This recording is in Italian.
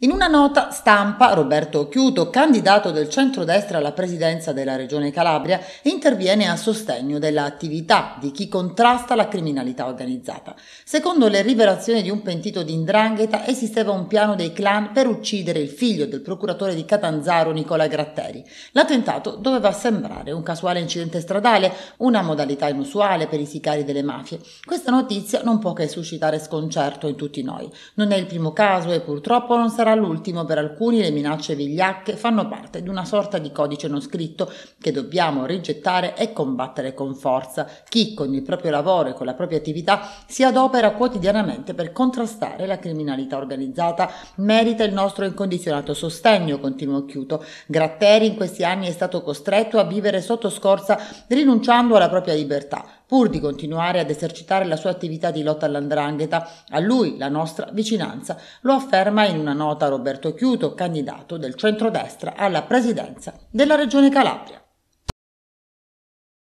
In una nota stampa, Roberto Occhiuto, candidato del centrodestra alla presidenza della Regione Calabria, interviene a sostegno dell'attività di chi contrasta la criminalità organizzata. Secondo le rivelazioni di un pentito di Indrangheta, esisteva un piano dei clan per uccidere il figlio del procuratore di Catanzaro Nicola Gratteri. L'attentato doveva sembrare un casuale incidente stradale, una modalità inusuale per i sicari delle mafie. Questa notizia non può che suscitare sconcerto in tutti noi. Non è il primo caso e purtroppo non sarà sarà l'ultimo, per alcuni le minacce vigliacche fanno parte di una sorta di codice non scritto che dobbiamo rigettare e combattere con forza. Chi con il proprio lavoro e con la propria attività si adopera quotidianamente per contrastare la criminalità organizzata merita il nostro incondizionato sostegno, continuo Chiuto. Gratteri in questi anni è stato costretto a vivere sotto scorza rinunciando alla propria libertà pur di continuare ad esercitare la sua attività di lotta all'andrangheta, a lui la nostra vicinanza, lo afferma in una nota Roberto Chiuto, candidato del centrodestra alla presidenza della Regione Calabria.